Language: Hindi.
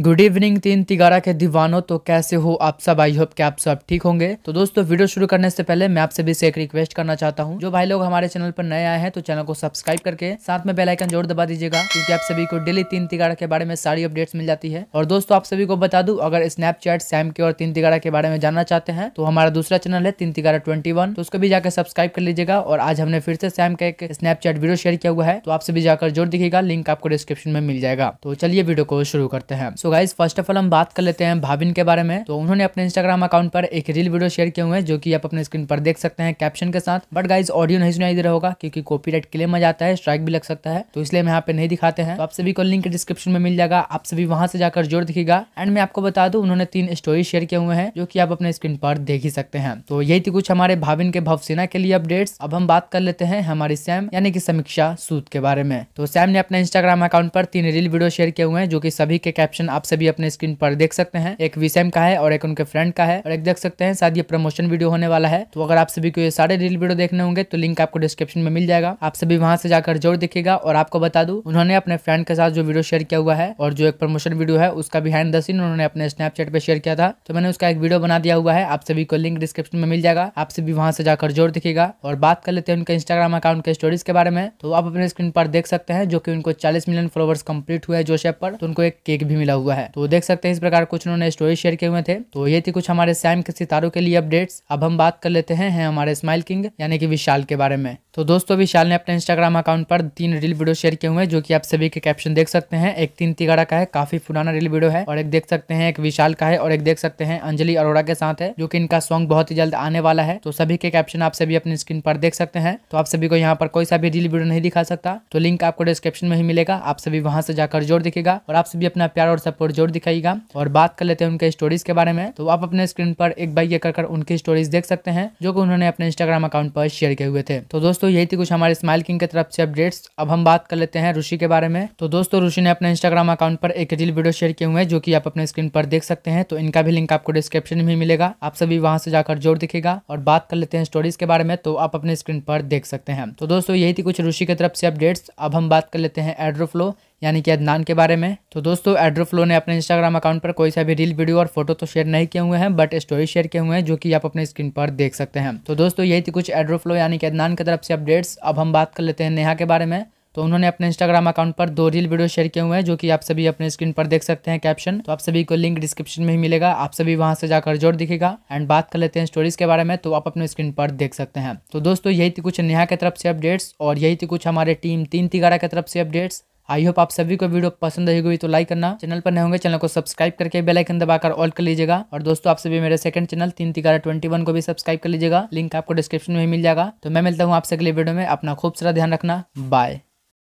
गुड इवनिंग तीन तिगारा के दीवानों तो कैसे हो आप सब आई होप कि आप सब ठीक होंगे तो दोस्तों वीडियो शुरू करने से पहले मैं आपसे भी से एक रिक्वेस्ट करना चाहता हूँ जो भाई लोग हमारे चैनल पर नए आए हैं तो चैनल को सब्सक्राइब करके साथ में बेल आइकन जोर दबा दीजिएगा क्योंकि आप सभी को डेली तीन तिगारा के बारे में सारी अपडेट्स मिल जाती है और दोस्तों आप सभी को बता दू अगर स्नैपचैट सैम के और तीन तिगारा के बारे में जानना चाहते हैं तो हमारा दूसरा चैनल है तीन तिगारा ट्वेंटी तो उसको भी जाकर सब्सक्राइब कर लीजिएगा और आज हमने फिर से सैम का एक स्नैपचैट वीडियो शेयर किया हुआ है तो आप सभी जाकर जोर दिखेगा लिंक आपको डिस्क्रिप्शन में मिल जाएगा तो चलिए वीडियो को शुरू करते हैं so guys first of all हम बात कर लेते हैं भाविन के बारे में तो उन्होंने अपने इंस्टाग्राम अकाउंट पर एक रील वीडियो शेयर किए हुए हैं जो कि आप अपने स्क्रीन पर देख सकते हैं कैप्शन के साथ बट गाइज ऑडियो नहीं सुनाई दे रहा होगा क्योंकि कॉपीराइट क्लेम आ जाता है स्ट्राइक भी लग सकता है तो इसलिए हम यहाँ पे नहीं दिखाते हैं तो आप सभी को लिंक डिस्क्रिप्शन में मिल जाएगा आप सभी वहां से जाकर जोर दिखेगा एंड मैं आपको बता दू उन्होंने तीन स्टोरी शेयर किए हुए हैं जो की आप अपने स्क्रीन पर देख ही सकते हैं तो यही थी कुछ हमारे भाविन के भवसेना के लिए अपडेट अब हम बात कर लेते हैं हमारी सैम यानी कि समीक्षा सूद के बारे में तो सैम ने अपने इंस्टाग्राम अकाउंट पर तीन रील वीडियो शेयर किए हुए हैं जो की सभी के कैप्शन आप सभी अपने स्क्रीन पर देख सकते हैं एक विषम का है और एक उनके फ्रेंड का है और एक देख सकते हैं शायद ये प्रमोशन वीडियो होने वाला है तो अगर आप सभी को ये सारे रील वीडियो देखने होंगे तो लिंक आपको डिस्क्रिप्शन में मिल जाएगा आप सभी वहां से जाकर जरूर देखेगा और आपको बता दू उन्होंने अपने फ्रेंड के साथ जो वीडियो शेयर किया हुआ है और जो एक प्रमोशन वीडियो है उसका भी हैंड दसिन उन्होंने अपने स्नैपचैट पे शेयर किया था तो मैंने उसका एक वीडियो बना दिया हुआ है आप सभी को लिंक डिस्क्रिप्शन में मिल जाएगा आप सभी वहां से जाकर जोर दिखेगा और बात कर लेते हैं उनके इंस्टाग्राम अकाउंट के स्टोरीज के बारे में तो आप अपने स्क्रीन पर देख सकते हैं जो की उनको चालीस मिलियन फॉलोवर्स कंप्लीट हुए जोशेप पर तो उनको एक केक भी मिला हुआ है तो देख सकते हैं इस प्रकार कुछ उन्होंने स्टोरी शेयर किए हुए थे तो ये थी कुछ हमारे सैम के सितारों के लिए अपडेट्स अब हम बात कर लेते हैं, हैं हमारे स्माइल किंग यानी कि विशाल के बारे में तो दोस्तों विशाल ने अपने इंस्टाग्राम अकाउंट पर तीन रील वीडियो शेयर किए हुए जो की आप सभी के कैप्शन देख सकते हैं एक तीन तिगड़ा का है काफी पुराना रील वीडियो है और एक देख सकते हैं एक विशाल का है और एक देख सकते हैं अंजलि अरोड़ा के साथ है जो कि इनका सॉन्ग बहुत ही जल्द आने वाला है तो सभी के कैप्शन आप सभी अपनी स्क्रीन पर देख सकते हैं तो आप सभी को यहाँ पर कोई सा भी रील वीडियो नहीं दिखा सकता तो लिंक आपको डिस्क्रिप्शन में ही मिलेगा आप सभी वहां से जाकर जोर दिखेगा और आप सभी अपना प्यार और सपोर्ट जरूर दिखाईगा और बात कर लेते हैं उनके स्टोरीज के बारे में तो आप अपने स्क्रीन पर एक बाइक ये कर उनकी स्टोरीज देख सकते हैं जो कि उन्होंने अपने इंस्टाग्राम अकाउंट पर शेयर किए हुए थे तो दोस्तों यही थी कुछ हमारे स्माइल किंग की तरफ से अपडेट्स अब हम बात कर लेते हैं ऋषि के बारे में तो दोस्तों ऋषि ने अपने इंस्टाग्राम अकाउंट पर एक रील वीडियो शेयर किए हुए जो की आप अपने स्क्रीन पर देख सकते हैं तो इनका भी लिंक आपको डिस्क्रिप्शन में मिलेगा आप सभी वहां से जाकर जोर दिखेगा और बात कर लेते हैं स्टोरीज के बारे में तो आप अपने स्क्रीन पर देख सकते हैं तो दोस्तों यही थी कुछ ऋषि की तरफ से अपडेट्स अब हम बात कर लेते हैं एड्रोफ्लो यानी कि अदनान के बारे में तो दोस्तों एड्रोफ्लो ने अपने इंस्टाग्राम अकाउंट पर कोई सा भी रील वीडियो और फोटो तो शेयर नहीं किए हुए हैं बट स्टोरी शेयर किए हुए हैं जो कि आप अपने स्क्रीन पर देख सकते हैं तो दोस्तों यही थी कुछ एड्रोफ्लो यानी कि अदनान की तरफ से अपडेट्स अब हम बात कर लेते हैं नेहा के बारे में तो उन्होंने अपने इंस्टाग्राम अकाउंट पर दो रील वीडियो शेयर किए हुए हैं जो कि आप सभी अपने स्क्रीन पर देख सकते हैं कैप्शन तो आप सभी को लिंक डिस्क्रिप्शन में ही मिलेगा आप सभी वहां से जाकर जोर दिखेगा एंड बात कर लेते हैं स्टोरीज के बारे में तो आप अपने स्क्रीन पर देख सकते हैं तो दोस्तों यही थी कुछ नेहा की तरफ से अपडेट्स और यही थी कुछ हमारे टीम तीन तिगारा की तरफ से अपडेट्स आई होप आप सभी को वीडियो पसंद आई हुई तो लाइक करना चैनल पर नए होंगे चैनल को सब्सक्राइब करके बेल आइकन दबाकर ऑल कर लीजिएगा और दोस्तों आप सभी मेरे सेकंड चैनल तीन तिकारा ट्वेंटी वन को भी सब्सक्राइब कर लीजिएगा लिंक आपको डिस्क्रिप्शन में मिल जाएगा तो मैं मिलता हूँ आपसे अगले वीडियो में अपना खूब सारा ध्यान रखना बाय